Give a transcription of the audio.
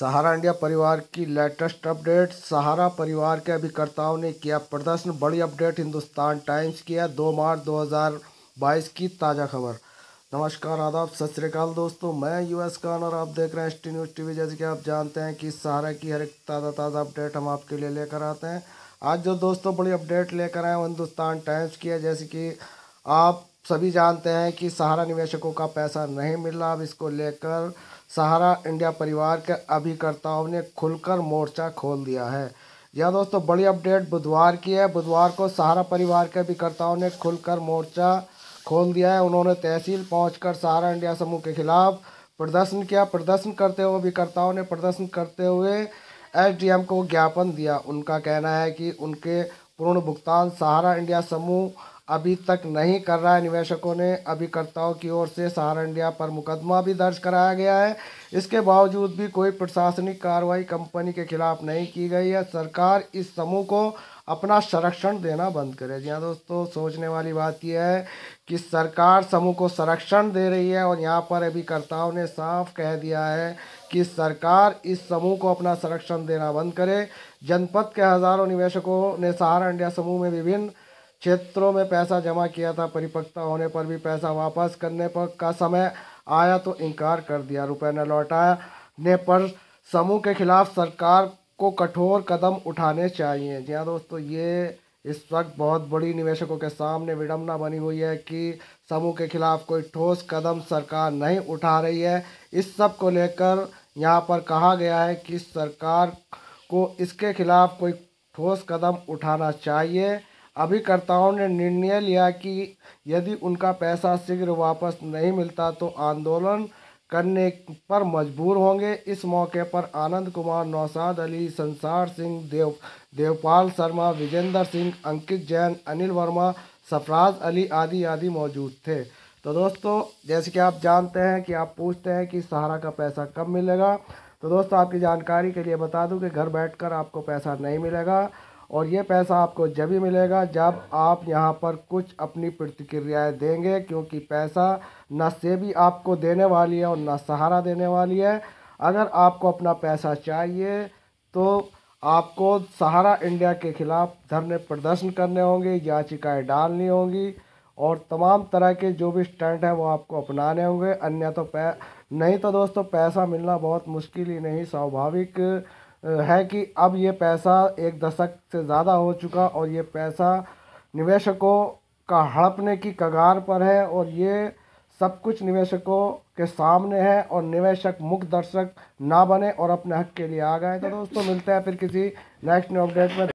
सहारा India परिवार की latest update सहारा परिवार के अभिकर्ताओं ने किया प्रदर्शन बड़ी अपडेट हिंदुस्तान टाइम्स किया दो मार्च 2022 की ताज़ा खबर नमस्कार आदाब सत श्रीकाल दोस्तों मैं यूएस कान और आप देख रहे हैं एस टी न्यूज़ टी जैसे कि आप जानते हैं कि सहारा की हर एक ताज़ा ताज़ा अपडेट हम आपके लिए लेकर आते हैं आज जो दोस्तों बड़ी अपडेट लेकर आए वो हिंदुस्तान टाइम्स की है जैसे कि आप सभी जानते हैं कि सहारा निवेशकों का पैसा नहीं मिल रहा अब इसको लेकर सहारा इंडिया परिवार के अभिकर्ताओं ने खुलकर मोर्चा खोल दिया है यह दोस्तों बड़ी अपडेट बुधवार की है बुधवार को सहारा परिवार के अभिकर्ताओं ने खुलकर मोर्चा खोल दिया है उन्होंने तहसील पहुंचकर सहारा इंडिया समूह के खिलाफ प्रदर्शन किया प्रदर्शन करते हुए अभिकर्ताओं ने प्रदर्शन करते हुए एसडीएम को ज्ञापन दिया उनका कहना है कि उनके पूर्ण भुगतान सहारा इंडिया समूह अभी तक नहीं कर रहा है निवेशकों ने अभिकर्ताओं की ओर से इंडिया पर मुकदमा भी दर्ज कराया गया है इसके बावजूद भी कोई प्रशासनिक कार्रवाई कंपनी के खिलाफ नहीं की गई है सरकार इस समूह को अपना संरक्षण देना बंद करे जी हाँ दोस्तों सोचने वाली बात यह है कि सरकार समूह को संरक्षण दे रही है और यहाँ पर अभिकर्ताओं ने साफ कह दिया है कि सरकार इस समूह को अपना संरक्षण देना बंद करे जनपद के हज़ारों निवेशकों ने सहारा इंडिया समूह में विभिन्न क्षेत्रों में पैसा जमा किया था परिपक्वता होने पर भी पैसा वापस करने पर का समय आया तो इनकार कर दिया रुपए न लौटाने पर समूह के खिलाफ सरकार को कठोर कदम उठाने चाहिए जी हाँ दोस्तों ये इस वक्त बहुत बड़ी निवेशकों के सामने विडम्बना बनी हुई है कि समूह के खिलाफ कोई ठोस कदम सरकार नहीं उठा रही है इस सब को लेकर यहाँ पर कहा गया है कि सरकार को इसके खिलाफ कोई ठोस कदम उठाना चाहिए अभिकर्ताओं ने निर्णय लिया कि यदि उनका पैसा शीघ्र वापस नहीं मिलता तो आंदोलन करने पर मजबूर होंगे इस मौके पर आनंद कुमार नौसाद अली संसार सिंह देव देवपाल शर्मा विजेंद्र सिंह अंकित जैन अनिल वर्मा सफराज अली आदि आदि मौजूद थे तो दोस्तों जैसे कि आप जानते हैं कि आप पूछते हैं कि सहारा का पैसा कब मिलेगा तो दोस्तों आपकी जानकारी के लिए बता दूं कि घर बैठकर आपको पैसा नहीं मिलेगा और ये पैसा आपको जब ही मिलेगा जब आप यहाँ पर कुछ अपनी प्रतिक्रियाएँ देंगे क्योंकि पैसा से सेबी आपको देने वाली है और न सहारा देने वाली है अगर आपको अपना पैसा चाहिए तो आपको सहारा इंडिया के ख़िलाफ़ धरने प्रदर्शन करने होंगे याचिकाएं डालनी होंगी और तमाम तरह के जो भी स्टैंड हैं वो आपको अपनाने होंगे अन्य तो पै नहीं तो दोस्तों पैसा मिलना बहुत मुश्किल ही नहीं स्वाभाविक है कि अब ये पैसा एक दशक से ज़्यादा हो चुका और ये पैसा निवेशकों का हड़पने की कगार पर है और ये सब कुछ निवेशकों के सामने है और निवेशक मुख्य दर्शक ना बने और अपने हक के लिए आ गए तो दोस्तों मिलते हैं फिर किसी नेक्स्ट न्यू अपडेट में